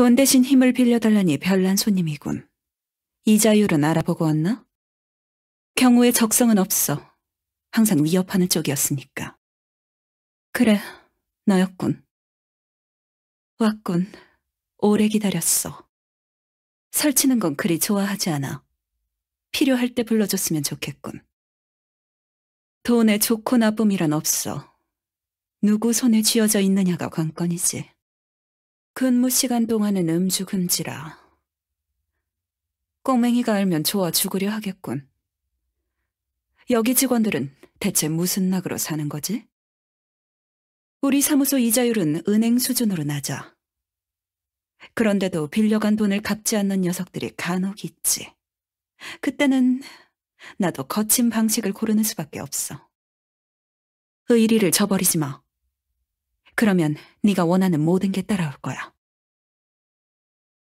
돈 대신 힘을 빌려달라니 별난 손님이군. 이자율은 알아보고 왔나? 경우에 적성은 없어. 항상 위협하는 쪽이었으니까. 그래, 너였군. 왔군. 오래 기다렸어. 설치는 건 그리 좋아하지 않아. 필요할 때 불러줬으면 좋겠군. 돈에 좋고 나쁨이란 없어. 누구 손에 쥐어져 있느냐가 관건이지. 근무 시간 동안은 음주 금지라. 꼬맹이가 알면 좋아 죽으려 하겠군. 여기 직원들은 대체 무슨 낙으로 사는 거지? 우리 사무소 이자율은 은행 수준으로 낮아. 그런데도 빌려간 돈을 갚지 않는 녀석들이 간혹 있지. 그때는 나도 거친 방식을 고르는 수밖에 없어. 의리를 저버리지 마. 그러면 네가 원하는 모든 게 따라올 거야.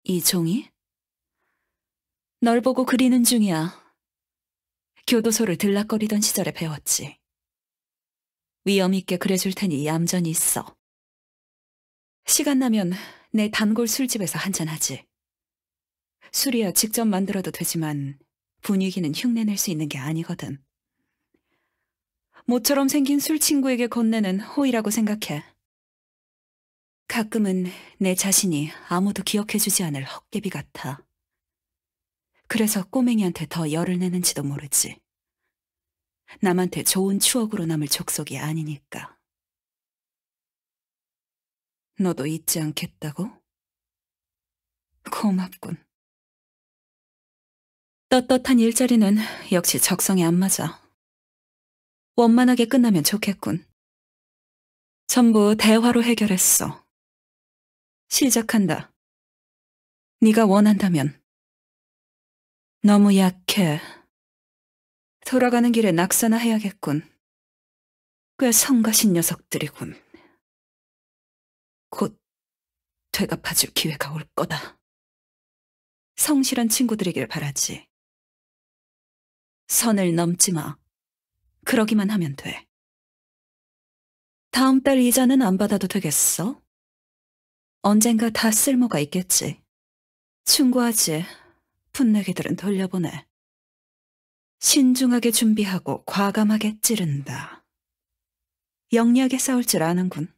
이 종이? 널 보고 그리는 중이야. 교도소를 들락거리던 시절에 배웠지. 위험 있게 그려줄 테니 얌전히 있어. 시간 나면 내 단골 술집에서 한잔하지. 술이야 직접 만들어도 되지만 분위기는 흉내낼 수 있는 게 아니거든. 모처럼 생긴 술 친구에게 건네는 호의라고 생각해. 가끔은 내 자신이 아무도 기억해주지 않을 헛개비 같아. 그래서 꼬맹이한테 더 열을 내는지도 모르지. 남한테 좋은 추억으로 남을 족속이 아니니까. 너도 잊지 않겠다고? 고맙군. 떳떳한 일자리는 역시 적성에 안 맞아. 원만하게 끝나면 좋겠군. 전부 대화로 해결했어. 시작한다. 네가 원한다면. 너무 약해. 돌아가는 길에 낙서나 해야겠군. 꽤 성가신 녀석들이군. 곧 되갚아줄 기회가 올 거다. 성실한 친구들이길 바라지. 선을 넘지 마. 그러기만 하면 돼. 다음 달 이자는 안 받아도 되겠어? 언젠가 다 쓸모가 있겠지. 충고하지. 분내기들은 돌려보내. 신중하게 준비하고 과감하게 찌른다. 영리하게 싸울 줄 아는군.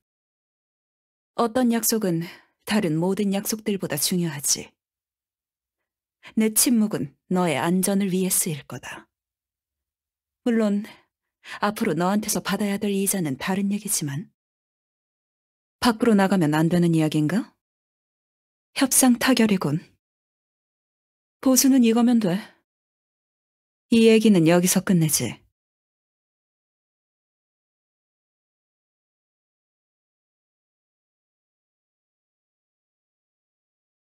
어떤 약속은 다른 모든 약속들보다 중요하지. 내 침묵은 너의 안전을 위해 쓰일 거다. 물론 앞으로 너한테서 받아야 될 이자는 다른 얘기지만 밖으로 나가면 안 되는 이야기인가? 협상 타결이군. 보수는 이거면 돼. 이 얘기는 여기서 끝내지.